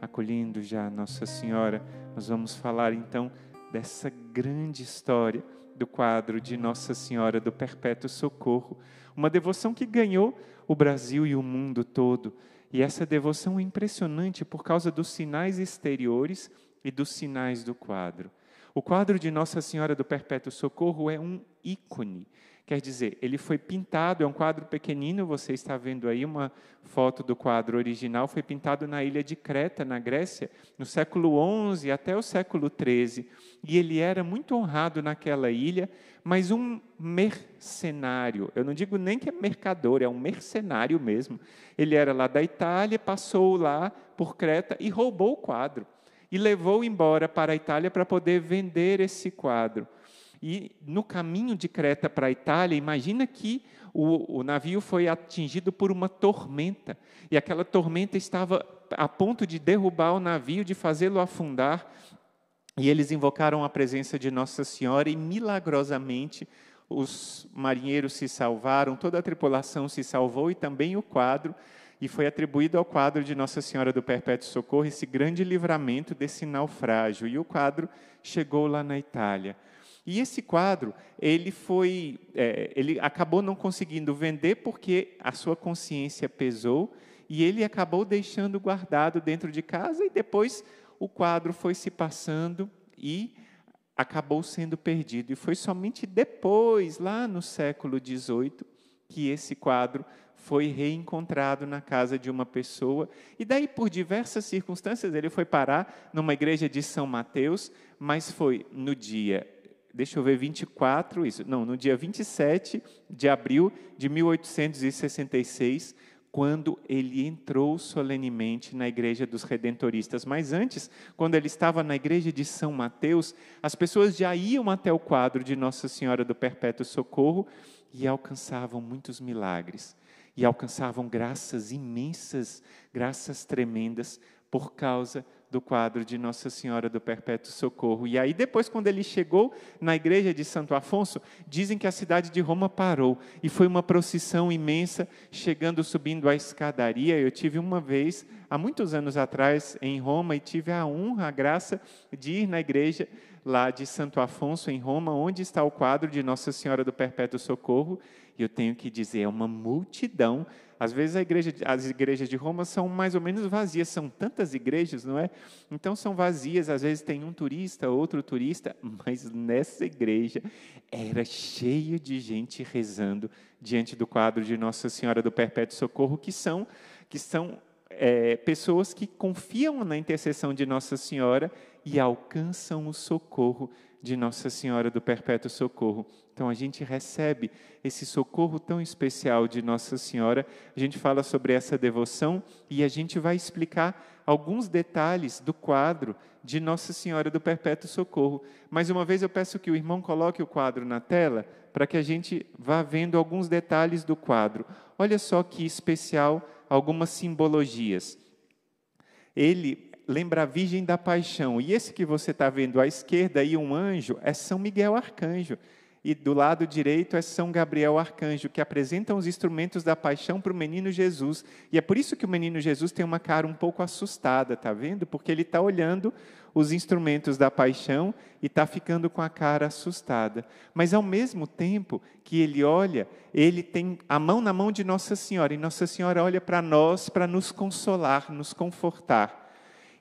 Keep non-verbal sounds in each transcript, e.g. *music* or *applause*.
acolhendo já Nossa Senhora, nós vamos falar então dessa grande história do quadro de Nossa Senhora do Perpétuo Socorro, uma devoção que ganhou o Brasil e o mundo todo. E essa devoção é impressionante por causa dos sinais exteriores e dos sinais do quadro. O quadro de Nossa Senhora do Perpétuo Socorro é um ícone Quer dizer, ele foi pintado, é um quadro pequenino, você está vendo aí uma foto do quadro original, foi pintado na ilha de Creta, na Grécia, no século XI até o século XIII. E ele era muito honrado naquela ilha, mas um mercenário, eu não digo nem que é mercador, é um mercenário mesmo. Ele era lá da Itália, passou lá por Creta e roubou o quadro e levou embora para a Itália para poder vender esse quadro. E no caminho de Creta para a Itália, imagina que o, o, navio foi atingido por uma tormenta. E aquela tormenta estava a ponto de derrubar o navio, de fazê-lo afundar. E eles invocaram a presença de Nossa Senhora e milagrosamente os marinheiros se salvaram, toda a tripulação se salvou e também o quadro. E foi atribuído ao quadro de Nossa Senhora do Perpétuo Socorro esse grande livramento desse naufrágio. E o quadro chegou lá na Itália. E esse quadro, ele foi, é, ele acabou não conseguindo vender porque a sua consciência pesou e ele acabou deixando guardado dentro de casa e depois o quadro foi se passando e acabou sendo perdido. E foi somente depois, lá no século XVIII, que esse quadro foi reencontrado na casa de uma pessoa. E daí, por diversas circunstâncias, ele foi parar numa igreja de São Mateus, mas foi no dia deixa eu ver, 24, isso, não, no dia 27 de abril de 1866, quando ele entrou solenemente na igreja dos redentoristas. Mas antes, quando ele estava na igreja de São Mateus, as pessoas já iam até o quadro de Nossa Senhora do Perpétuo Socorro e alcançavam muitos milagres. E alcançavam graças imensas, graças tremendas, por causa do quadro de Nossa Senhora do Perpétuo Socorro. E aí, depois, quando ele chegou na igreja de Santo Afonso, dizem que a cidade de Roma parou e foi uma procissão imensa, chegando, subindo a escadaria. Eu tive uma vez, há muitos anos atrás, em Roma, e tive a honra, a graça de ir na igreja lá de Santo Afonso, em Roma, onde está o quadro de Nossa Senhora do Perpétuo Socorro. E eu tenho que dizer, é uma multidão às vezes igreja, as igrejas de Roma são mais ou menos vazias, são tantas igrejas, não é? Então são vazias, às vezes tem um turista, outro turista, *laughs* mas nessa igreja era cheio de gente rezando diante do quadro de Nossa Senhora do Perpétuo Socorro, que são que são é, pessoas que confiam na intercessão de Nossa Senhora e alcançam o socorro de Nossa Senhora do Perpétuo Socorro. Então a gente recebe esse socorro tão especial de Nossa Senhora. A gente fala sobre essa devoção e a gente vai explicar alguns detalhes do quadro de Nossa Senhora do Perpétuo Socorro. Mais uma vez eu peço que o irmão coloque o quadro na tela para que a gente vá vendo alguns detalhes do quadro. Olha só que especial algumas simbologias. Ele lembra a Virgem da Paixão, e esse que você está vendo à esquerda e um anjo é São Miguel Arcanjo e do lado direito é São Gabriel Arcanjo, que apresentam os instrumentos da paixão para o menino Jesus. E é por isso que o menino Jesus tem uma cara um pouco assustada, tá vendo? Porque ele está olhando os instrumentos da paixão e está ficando com a cara assustada. Mas ao mesmo tempo que ele olha, ele tem a mão na mão de Nossa Senhora, e Nossa Senhora olha para nós para nos consolar, nos confortar.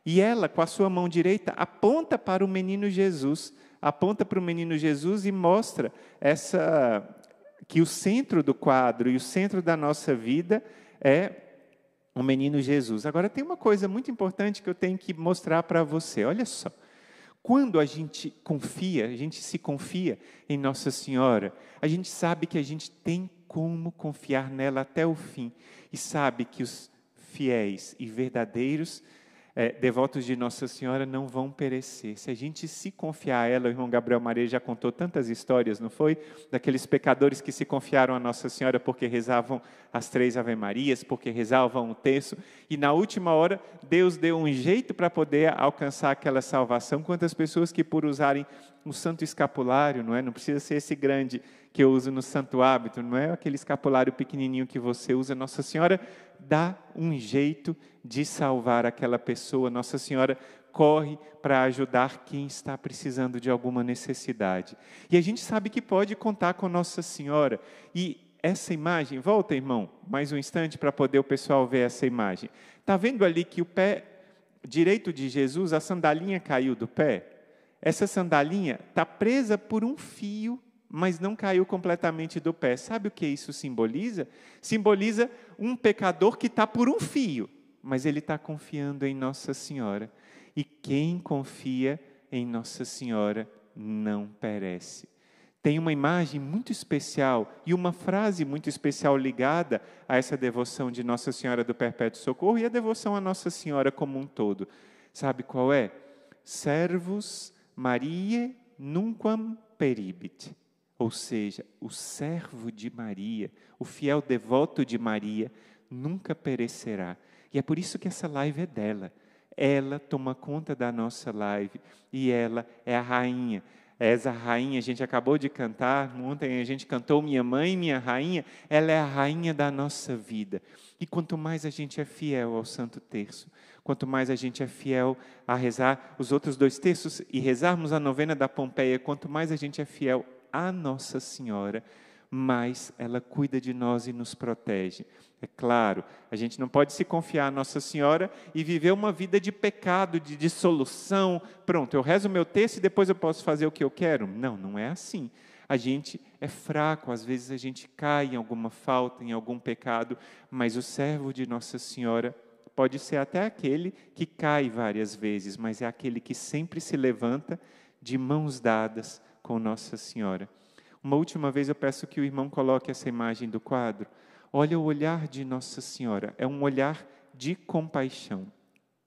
E ela, com a sua mão direita, aponta para o menino Jesus, aponta para o menino Jesus e mostra essa que o centro do quadro e o centro da nossa vida é o menino Jesus. Agora tem uma coisa muito importante que eu tenho que mostrar para você. Olha só. Quando a gente confia, a gente se confia em Nossa Senhora, a gente sabe que a gente tem como confiar nela até o fim e sabe que os fiéis e verdadeiros é, devotos de Nossa Senhora não vão perecer. Se a gente se confiar a ela, o irmão Gabriel Maria já contou tantas histórias, não foi? Daqueles pecadores que se confiaram a Nossa Senhora porque rezavam as três Ave Marias, porque rezavam o terço, e na última hora Deus deu um jeito para poder alcançar aquela salvação. Quantas pessoas que por usarem um santo escapulário, não é? Não precisa ser esse grande que eu uso no santo hábito, não é aquele escapulário pequenininho que você usa. Nossa Senhora dá um jeito de salvar aquela pessoa. Nossa Senhora corre para ajudar quem está precisando de alguma necessidade. E a gente sabe que pode contar com Nossa Senhora. E essa imagem, volta, irmão, mais um instante para poder o pessoal ver essa imagem. Tá vendo ali que o pé direito de Jesus, a sandalinha caiu do pé? Essa sandalinha está presa por um fio, mas não caiu completamente do pé. Sabe o que isso simboliza? Simboliza um pecador que está por um fio, mas ele está confiando em Nossa Senhora. E quem confia em Nossa Senhora não perece. Tem uma imagem muito especial e uma frase muito especial ligada a essa devoção de Nossa Senhora do Perpétuo Socorro e a devoção a Nossa Senhora como um todo. Sabe qual é? Servos Maria nunquam peribit, ou seja, o servo de Maria, o fiel devoto de Maria, nunca perecerá. E é por isso que essa live é dela. Ela toma conta da nossa live e ela é a rainha, És a rainha, a gente acabou de cantar, ontem a gente cantou Minha Mãe, Minha Rainha, ela é a rainha da nossa vida. E quanto mais a gente é fiel ao Santo Terço, quanto mais a gente é fiel a rezar os outros dois terços e rezarmos a novena da Pompeia, quanto mais a gente é fiel à Nossa Senhora, mas ela cuida de nós e nos protege. É claro, a gente não pode se confiar a Nossa Senhora e viver uma vida de pecado, de dissolução. Pronto, eu rezo o meu texto e depois eu posso fazer o que eu quero. Não, não é assim. A gente é fraco, às vezes a gente cai em alguma falta, em algum pecado, mas o servo de Nossa Senhora pode ser até aquele que cai várias vezes, mas é aquele que sempre se levanta de mãos dadas com Nossa Senhora. Uma última vez eu peço que o irmão coloque essa imagem do quadro. Olha o olhar de Nossa Senhora, é um olhar de compaixão.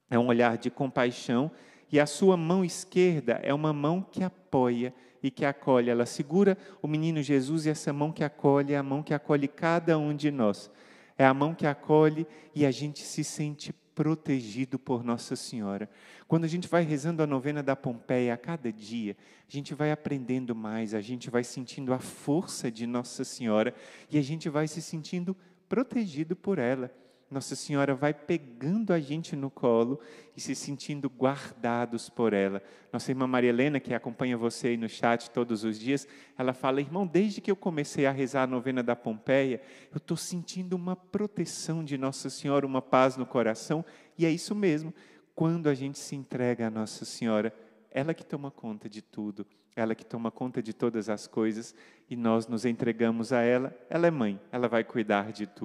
É um olhar de compaixão e a sua mão esquerda é uma mão que apoia e que acolhe. Ela segura o menino Jesus e essa mão que acolhe é a mão que acolhe cada um de nós. É a mão que acolhe e a gente se sente protegido por Nossa Senhora. Quando a gente vai rezando a novena da Pompeia a cada dia, a gente vai aprendendo mais, a gente vai sentindo a força de Nossa Senhora e a gente vai se sentindo protegido por ela. Nossa Senhora vai pegando a gente no colo e se sentindo guardados por ela. Nossa irmã Maria Helena, que acompanha você aí no chat todos os dias, ela fala: irmão, desde que eu comecei a rezar a novena da Pompeia, eu estou sentindo uma proteção de Nossa Senhora, uma paz no coração. E é isso mesmo, quando a gente se entrega a Nossa Senhora, ela que toma conta de tudo, ela que toma conta de todas as coisas, e nós nos entregamos a ela, ela é mãe, ela vai cuidar de tudo.